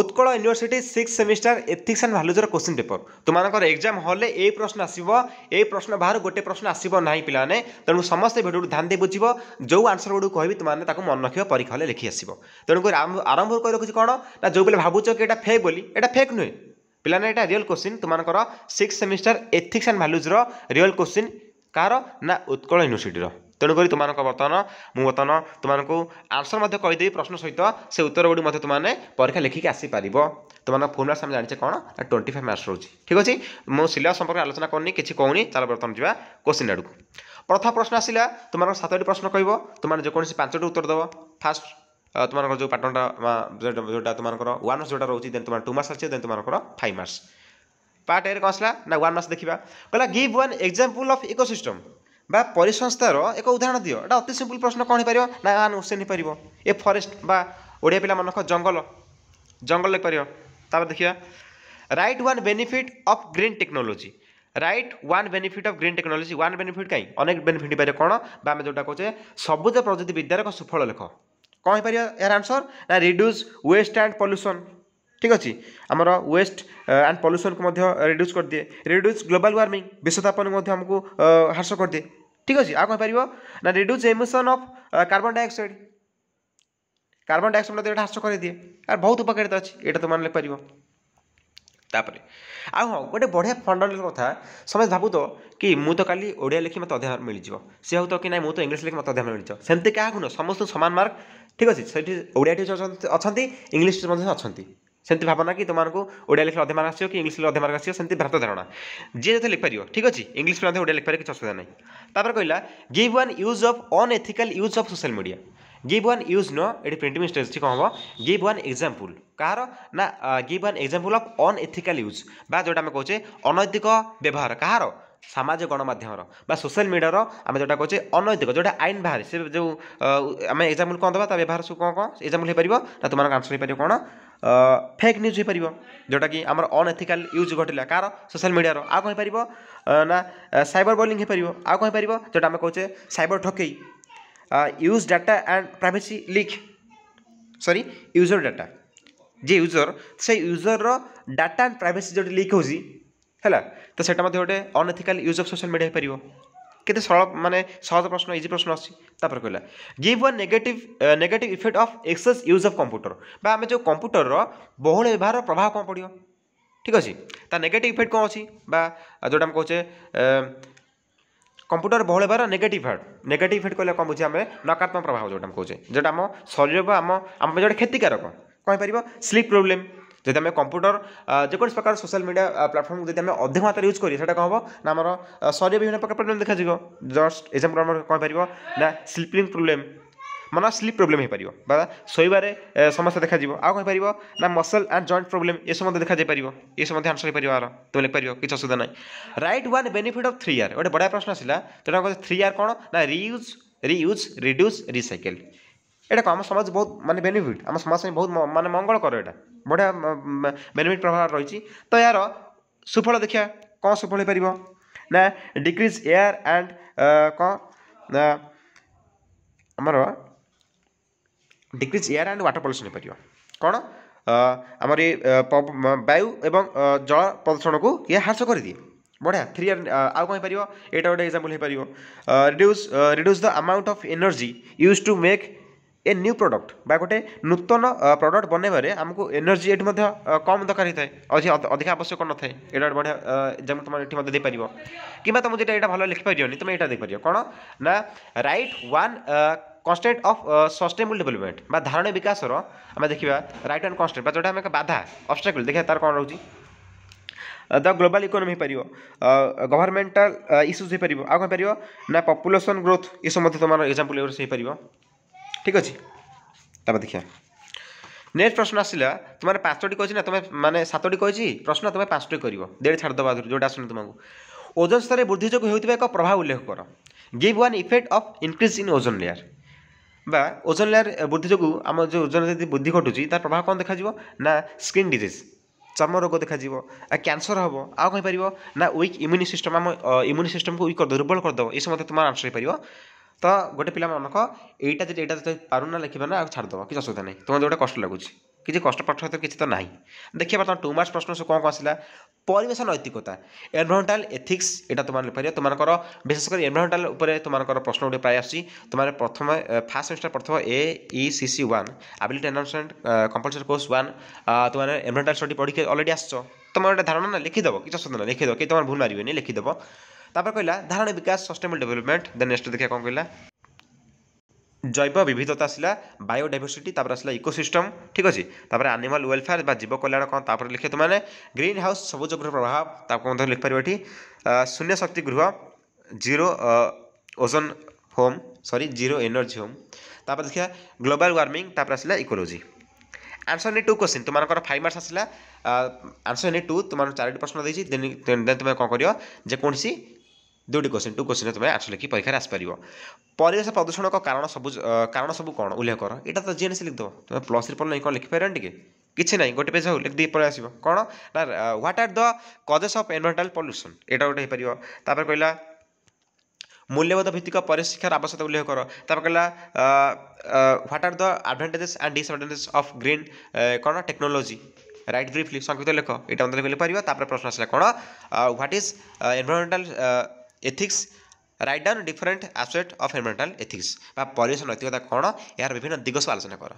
Utkal university six semester ethics and ভালুজর question paper তোমাদের exam হলে এই প্রশ্ন আসব এই প্রশ্ন বাহার গোটে প্রশ্ন আসব না পিলানে তেমন সমস্ত ভিডিও ধ্যান দিয়ে বুঝব যে আনসর গুড়ি কহবি তোমাদের তাকে মনে রাখবে পরীক্ষা হলে লিখি আসব তেমক আরম্ভ করে রাখছি কোণ না যে পিলা ভাবুছ কি এটা ফেক বলি এটা ফেক নুহে পিলানে এটা রিয়েল কোশ্চিন তোমাদের সিক্স সেমিস্টার এথিক্স আন্ড ভালুজর রিয়েল কোশ্চিন কার না উৎকল ইউনিভার্সিটির তেণুকরি তোমার বর্তমান মু বর্তমান তোমার আনসর মধ্যে কইদেবি প্রশ্ন সহিত সে উত্তরগুড়ি মধ্যে তোমাদের পরীক্ষা লেখিকি আসিপার তোমার ফর্মুলা আমি জাঁচে কোণ টোয়েন্টি ফাইভ মার্কস রয়েছে ঠিক আছে মু সিলেবস সম্পর্কে আলোচনা করনি কিছু কৌনি চাল বর্তমান যা কোশ্চিন আড়ক প্রথম প্রশ্ন আসিলা তোমার সাতটি প্রশ্ন কহব তোমার যেকোন পাঁচটি উত্তর দেব ফার্স্ট তোমার যে প্যাটর্নটা যেটা তোমার ওয়ান মার্কস যেটা রয়েছে দেন তোমার টু মার্কস আছে দেন তোমার ফাইভ মার্কস পার্ট এর কন আসলা না ওয়ান মার্কস দেখিবা কহিলা give one example of ecosystem বা ପରିସଂସ୍ଥାର ଏକ ଉଦାହରଣ ଦିଅ ଏଇଟା ଅତି ସିମ୍ପଲ୍ ପ୍ରଶ୍ନ କ'ଣ ହେଇପାରିବ ନା କ୍ୱେଶ୍ଚନ୍ ହେଇପାରିବ ଏ ଫରେଷ୍ଟ ବା ଓଡ଼ିଆ ପିଲାମାନଙ୍କ ଜଙ୍ଗଲ ଜଙ୍ଗଲ ହେଇପାରିବ ତାପରେ ଦେଖିବା right one benefit of green technology right one benefit of green technology one benefit কাই অনেক বেনিফিট হইপারে কোণ বা আমি যেটা কৌছে সবুজ প্রযুক্তি বিদ্যার এক সুফল লেখ কম হইপার এর আনসর না রিড্ୟୁজ ওয়েস্ট আন্ড পଲ୍ୟୁସନ୍ ঠিক আছে আমার ওয়েস্ট আন্ড পଲ୍ୟୁସନ୍କୁ ମଧ୍ୟ ରିଡ୍ୟୁଜ୍ କରିଦିଏ ରିଡ୍ୟୁଜ୍ ଗ୍ଲୋବାଲ୍ ୱାର୍ମିଂ ବିଶ୍ୱ ତାପନକୁ ମଧ୍ୟ ଆମକୁ ହ୍ରାସ କରିଦିଏ ঠিক ଅଛି ଆଉ କ'ଣ ହେଇପାରିବ ନା reduce emission of carbon dioxide carbon dioxide ମଧ୍ୟ ଏଇଟା ହ୍ରାସ କରିଦିଏ ଆର୍ ବହୁତ ଉପକାରିତା ଅଛି ଏଇଟା ତୁମେ ଲେଖିପାରିବ ତାପରେ ଆଉ ହଁ ଗୋଟେ ବଢ଼ିଆ ଫଣ୍ଡାମେଣ୍ଟାଲ କଥା ସମସ୍ତେ ଭାବୁତ କି ମୁଁ ତ କାଲି ଓଡ଼ିଆ ଲେଖି ମୋତେ ଅଧ୍ୟୟନ ମିଳିଯିବ ସେ ଭାବୁତ କି ନାହିଁ ମୁଁ ତ ଇଂଲିଶ ଲେଖି ମୋତେ ଅଧ୍ୟୟନ ମିଳିଯିବ ସେମିତି କାହାକୁ ନୁହଁ ସମସ୍ତଙ୍କୁ ସମାନ ମାର୍କ ଠିକ୍ ଅଛି ସେଠି ଓଡ଼ିଆଠି ଅଛନ୍ତି ଇଂଲିଶ ମଧ୍ୟ ଅଛନ୍ତି ସେମିତି ଭାବନା କି ତୁମମାନଙ୍କୁ ଓଡ଼ିଆ ଲେଖିଲେ ଅଧିକ ମାର୍କ ଆସିବ କି ଇଂଲିଶରେ ଲେଖିଲେ ଅଧିକ ମାର୍କ ଆସିବ ସେମିତି ଭ୍ରାନ୍ତ ଧାରଣା ଯିଏ ଯେତେ ଲେଖିପାରିବ ଠିକ୍ ଅଛି ଇଂଲିଶ ମଧ୍ୟ ଓଡ଼ିଆ ଲେଖିପାରିବ କିଛି ଅସୁବିଧା ନାହିଁ ତାପରେ କହିଲା give one use of unethical use of social media give one use ନୁହଁ ଏଠି ପ୍ରିଣ୍ଟିଂ ମିଷ୍ଟେକ୍ ଅଛି କ'ଣ ହେବ ଗିଭ୍ ୱାନ୍ ଏକ୍ଜାମ୍ପୁଲ୍ କାହାର ନା give one example of unethical use ବା ଯେଉଁଟା ଆମେ କହୁଛେ ଅନୈତିକ ବ୍ୟବହାର କାହାର ସାମାଜିକ ଗଣମାଧ୍ୟମର ବା ସୋସିଆଲ ମିଡ଼ିଆର ଆମେ ଯେଉଁଟା କହୁଛେ ଅନୈତିକ ଯେଉଁଟା ଆଇନ ବାହାରେ ସେ ଯେଉଁ ଆମେ ଏକ୍ଜାମ୍ପଲ୍ କ'ଣ ଦେବା ତା ବ୍ୟବହାର ସବୁ କ'ଣ କ'ଣ ଏକ୍ଜାମ୍ପଲ୍ ହେଇପାରିବ ନା ତୁମମାନଙ୍କ ଆନ୍ସର୍ ହୋଇପାରିବ କ'ଣ ଫେକ୍ ନ୍ୟୁଜ୍ ହୋଇପାରିବ ଯେଉଁଟାକି ଆମର ଅନଏଥିକାଲ ୟୁଜ୍ ଘଟିଲା କାହାର ସୋସିଆଲ ମିଡ଼ିଆର ଆଉ କ'ଣ ହୋଇପାରିବ ନା ସାଇବର ବୋଲିଂ ହେଇପାରିବ ଆଉ କ'ଣ ହୋଇପାରିବ ଯେଉଁଟା ଆମେ କହୁଛେ ସାଇବର ଠକେଇ use data and privacy leak sorry user data ଯିଏ ୟୁଜର୍ ସେ ୟୁଜରର ଡାଟା ଆଣ୍ଡ ପ୍ରାଇଭେସି ଯେଉଁଠି ଲିକ୍ ହେଉଛି ହେଲା ତ ସେଇଟା ମଧ୍ୟ ଗୋଟେ unethical use of social media ହେଇପାରିବ କେତେ ସରଳ ମାନେ ସହଜ ପ୍ରଶ୍ନ ଇଜି ପ୍ରଶ୍ନ ଅଛି ତାପରେ କହିଲା give one negative negative effect of excess use of computer ବା ଆମେ ଯେଉଁ କମ୍ପ୍ୟୁଟରର ବହୁଳ ବ୍ୟବହାର ପ୍ରଭାବ କ'ଣ ପଡ଼ିବ ଠିକ୍ ଅଛି ତା ନେଗେଟିଭ୍ ଇଫେକ୍ଟ କ'ଣ ଅଛି ବା ଯେଉଁଟା ଆମେ କହୁଛେ କମ୍ପ୍ୟୁଟର ବହୁଳ ବ୍ୟବହାର ନେଗେଟିଭ୍ ଇଫେକ୍ଟ ନେଗେଟିଭ୍ ଇଫେକ୍ଟ କହିଲେ କ'ଣ ବୁଝେ ଆମେ ନକାରାତ୍ମକ ପ୍ରଭାବ ଯେଉଁଟା ଆମେ କହୁଛେ ଯେଉଁଟା ଆମ ଶରୀର ବା ଆମ ଆମ ଯେଉଁଟା କ୍ଷତିକାରକ କ'ଣ ହେଇପାରିବ ସ୍ଲିପ୍ ପ୍ରୋବ୍ଲେମ୍ ଯଦି ଆମେ କମ୍ପ୍ୟୁଟର ଯେକୌଣସି ପ୍ରକାର ସୋସିଆଲ୍ ମିଡ଼ିଆ ପ୍ଲାଟଫର୍ମକୁ ଯଦି ଆମେ ଅଧିକ ମାତ୍ରାରେ ୟୁଜ୍ କରିବା ସେଇଟା କ'ଣ ହେବ ନା ଆମର ଶରୀର ବିଭିନ୍ନ ପ୍ରକାର ପ୍ରୋବ୍ଲେମ୍ ଦେଖାଯିବ ଜଷ୍ଟ ଏକ୍ସାମ୍ପଲ୍ ଆମର କ'ଣ ହେଇପାରିବ ନା ସ୍ଲିପିଂ ପ୍ରୋବ୍ଲେମ୍ ମନ ସ୍ଲିପ୍ ପ୍ରୋବ୍ଲେମ୍ ହେଇପାରିବ ବା ଶୋଇବାରେ ସମସ୍ୟା ଦେଖାଯିବ ଆଉ କହିପାରିବ ନା ମସଲ୍ ଆଣ୍ଡ ଜଏଣ୍ଟ ପ୍ରୋବ୍ଲେମ୍ ଏସବୁ ମଧ୍ୟ ଦେଖାଯାଇପାରିବ ଏସବୁ ମଧ୍ୟ ଆନ୍ସର୍ ହେଇପାରିବ ଆର ତୁମେ ଲେଖିପାରିବ କିଛି ଅସୁବିଧା ନାହିଁ right one benefit of three R ଗୋଟେ ବଢ଼ିଆ ପ୍ରଶ୍ନ ଆସିଲା ତେଣୁ ଥ୍ରୀ ଆର୍ କ'ଣ ନା ରିୟୁଜ୍ ରିୟୁଜ୍ ରିଡ୍ୟୁସ୍ ରିସାଇକେଲ୍ এটা କ'ଣ ଆମ ସମାଜ ବହୁତ ମାନେ ବେନିଫିଟ୍ ଆମ ସମାଜ ପାଇଁ ବହୁତ ମାନେ ମଙ୍ଗଳକର ଏଇଟା ବଢ଼ିଆ ବେନିଫିଟ୍ ପ୍ରଭାବ ରହିଛି ତ ଏହାର ସୁଫଳ ଦେଖିବା କ'ଣ ସୁଫଳ ହେଇପାରିବ ନା ଡିକ୍ରିଜ୍ ଏୟାର ଆଣ୍ଡ କ'ଣ ନା ଆମର decrease air and water pollution ହେଇପାରିବ କ'ଣ ଆମର ଏ ବାୟୁ ଏବଂ ଜଳ ପ୍ରଦୂଷଣକୁ ଏହା ହ୍ରାସ କରିଦିଏ ବଢ଼ିଆ ଥ୍ରୀ ଆଉ କ'ଣ ହେଇପାରିବ ଏଇଟା ଗୋଟେ ଏକ୍ଜାମ୍ପଲ୍ ହେଇପାରିବ reduce reduce the amount of energy use to make a new product ବା ଗୋଟେ ନୂତନ ପ୍ରଡ଼କ୍ଟ ବନେଇବାରେ ଆମକୁ ଏନର୍ଜି ଏଠି ମଧ୍ୟ କମ୍ ଦରକାର ହେଇଥାଏ ଅଧିକା ଆବଶ୍ୟକ ନଥାଏ ଏଇଟା ବଢ଼ିଆ ଯେମିତି ତୁମେ ଏଠି ମଧ୍ୟ ଦେଇପାରିବ କିମ୍ବା ତୁମେ ଯେଟା ଏଇଟା ଭଲ ଲେଖିପାରିବନି ତୁମେ ଏଇଟା ଦେଇପାରିବ କ'ଣ ନା right one constant of sustainable development বা ধারণা বিকাশর আমি দেখবা রাইট অ্যান্ড কনস্টেন্ট বা যেটা আমি বাধা অবস্টাকল দেখা তার কম রয়েছে দ গ্লোবাল ইকোনোমি হয়েপার গভর্নমেন্টাল ইস্যুজ হয়েপার আউ হয়েপার না পপুলেসন গ্রোথ এসব তোমার এক্সাম্পল এগুলো হয়েপার ঠিক ଅଛି ତାପରେ ଦେଖିବା ନେକ୍ସଟ ପ୍ରଶ୍ନ ଆସିଲା ତୁମେ ପାଞ୍ଚଟି କହିଛି ନା ତୁମେ ମାନେ ସାତଟି କହିଛି ପ୍ରଶ୍ନ ତୁମେ ପାଞ୍ଚଟି କରିବ ଦେଢ଼ ଛାଡ଼ିଦେବା ଆଗରୁ ଯେଉଁଟା ଆସୁନି ତୁମକୁ ଓଜନ ସ୍ତରରେ ବୃଦ୍ଧି ଯୋଗୁଁ ହେଉଥିବା ଏକ ପ୍ରଭାବ ଉଲ୍ଲେଖ କର give one effect of increase in ozone layer ବା ଓଜନ ଲେୟାର ବୃଦ୍ଧି ଯୋଗୁଁ ଆମ ଯେଉଁ ଓଜନ ଯଦି ବୃଦ୍ଧି ଘଟୁଛି ତା'ର ପ୍ରଭାବ କ'ଣ ଦେଖାଯିବ ନା ସ୍କିନ୍ ଡିଜିଜ୍ ଚର୍ମ ରୋଗ ଦେଖାଯିବ ଆଉ କ୍ୟାନ୍ସର ହେବ ଆଉ କହିପାରିବ ନା ୱିକ୍ ଇମ୍ୟୁନି ସିଷ୍ଟମ୍ ଆମ ଇମ୍ୟୁନି ସିଷ୍ଟମ୍କୁ ୱିକ୍ କରିଦେବ ଦୁର୍ବଳ କରିଦେବ ଏସବୁ ମଧ୍ୟ ତୁମର ଆନ୍ସର୍ ହେଇପାରିବ ତ ଗୋଟେ ପିଲାମାନଙ୍କ ଏଇଟା ଯଦି ଏଇଟା ଯଦି ପାରୁନା ଲେଖିବା ନା ଆଉ ଛାଡ଼ିଦେବ କିଛି ଅସୁବିଧା ନାହିଁ ତୁମର ଗୋଟେ କଷ୍ଟ ଲାଗୁଛି କିଛି କଷ୍ଟ ପାଠ କିଛି ତ ନାହିଁ ଦେଖିବା ବର୍ତ୍ତମାନ ଟୁ ମାର୍କ୍ସ ପ୍ରଶ୍ନ ସବୁ କ'ଣ କ'ଣ ଆସିଲା ପରିବେଶ ନୈତିକତା ଏନଭାରମେଣ୍ଟାଲ ଏଥିକ୍ସ ଏଇଟା ତୁମେ ଲେଖିପାରିବ ତୁମାନଙ୍କର ବିଶେଷ କରି ଏନଭାରମେଣ୍ଟାଲ ଉପରେ ତୁମାନଙ୍କର ପ୍ରଶ୍ନ ଗୋଟେ ପ୍ରାୟ ଆସୁଛି ତୁମେ ପ୍ରଥମେ ଫାର୍ଷ୍ଟ ସେମିଷ୍ଟାର ପ୍ରଥମ A E C C one ability enhancement compulsory course one ତୁମେ ଏନଭାରମେଣ୍ଟାଲ ଷ୍ଟଡି ପଢ଼ିକି ଅଲରେଡ଼ି ଆସିଛ ତୁମେ ଗୋଟେ ଧାରଣା ନା ଲେଖିଦେବ କିଛି ଅସୁବିଧା ନାହିଁ ଲେଖିଦେବ କି ତୁମର ଭୁଲ ମାରିବେନି ଲେଖିଦେବ তারপরে কহিলা ধারণ বিকাশ সস্টেনেবল ডেভেলপমেন্ট দেন নেক্সট দেখা কম কহিলা জৈব বিবিধতা আসলা বায়োডাইভরসিটি তারপরে আসলা ইকোসিষ্টম ঠিক আছে তারপরে আনিমাল ওয়েলফেয়ার বা জীব কল্যাণ কম তারপরে লিখে তোমার গ্রিন হাউস সবুজ গৃহ প্রভাব তারপরে মধ্যে লিখিপার এটি শূন্য শক্তি গৃহ zero ozone home sorry zero energy home তারপরে দেখা গ্লোবাল ওয়ার্মিং তারপরে আসলা ইকোলোজি আনসর নি টু কোশ্চিন তোমার ফাইভ মার্কস আসলা আনসর নি টু তোমার চারিটি প্রশ্ন দিয়েছি দেন তুমি কম করিও যেকোনসি দুইটি কোশ্চিନ୍ ଟୁ କୋଶ୍ଚିନ୍ରେ ତୁମେ ଆର୍ଟ୍ସ ଲେଖି ପରୀକ୍ଷାରେ ଆସିପାରିବ ପରିବେଶ ପ୍ରଦୂଷଣର କାରଣ ସବୁ କାରଣ ସବୁ କ'ଣ ଉଲ୍ଲେଖ କର ଏଇଟା ତ ଜିଏନ୍ସି ଲେଖିଦେବ ତୁମେ ପ୍ଲସ୍ ଥ୍ରୀ ପଢ଼ିଲ କ'ଣ ଲେଖିପାରିବନି ଟିକେ କିଛି ନାହିଁ ଗୋଟେ ପେଜ୍ ହେଉ ଲେଖିଦେଇ ପଳେଇ ଆସିବ କ'ଣ ନା what are the causes of environmental pollution ଏଇଟା ଗୋଟେ ହେଇପାରିବ ତାପରେ କହିଲା ମୂଲ୍ୟବୋଧ ଭିତ୍ତିକ ପରିବେଶ ଶିକ୍ଷାର ଆବଶ୍ୟକତା ଉଲ୍ଲେଖ କର ତାପରେ କହିଲା what are the advantages and disadvantages of green କ'ଣ ଟେକ୍ନୋଲୋଜି ରାଇଟ୍ ବ୍ରିଫଲି ସଂକ୍ଷିପ୍ତ ଲେଖ ଏଇଟା ମଧ୍ୟ ଲେଖିପାରିବ ତାପରେ ପ୍ରଶ୍ନ ଆସିଲା କ'ଣ what is environmental ethics right ethics right down different aspect of environmental ethics বা পরিবেশ নৈতিকতা কোণ এর বিভিন্ন দিগ সব আলোচনা কর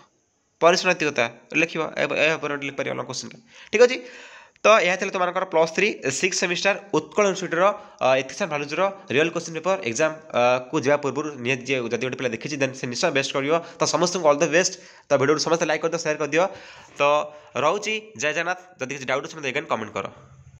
পরিবেশ নৈতিকতা লিখব এভাবে লিখিপার କୋଶ୍ଚିନ୍ ଠିକ୍ ଅଛି ତ ଏହା ଥିଲା ତୁମମାନଙ୍କର plus three six semester Utkal ୟୁନିଭର୍ସିଟିର ଏଥିକ୍ସ ଆଣ୍ଡ ଭାଲ୍ୟୁଜ୍ର ରିଅଲ୍ କୋଶ୍ଚିନ୍ ପେପର ଏକ୍ଜାମ୍କୁ ଯିବା ପୂର୍ବରୁ ନିହାତି ଯିଏ ଯଦି ଗୋଟେ ପିଲା ଦେଖିଛି ଦେନ୍ ସେ ନିଶ୍ଚୟ ବେଷ୍ଟ କରିବ ତ ସମସ୍ତଙ୍କୁ ଅଲ୍ ଦ ବେଷ୍ଟ ତ ଭିଡ଼ିଓକୁ ସମସ୍ତେ ଲାଇକ୍ କରିଦିଅ ସେୟାର କରିଦିଅ ତ ରହୁଛି ଜୟ ଜଗନ୍ନାଥ ଯଦି କିଛି ଡାଉଟ୍ ଅଛି ମୋତେ ଏଗେନ୍ କମେଣ୍ଟ କର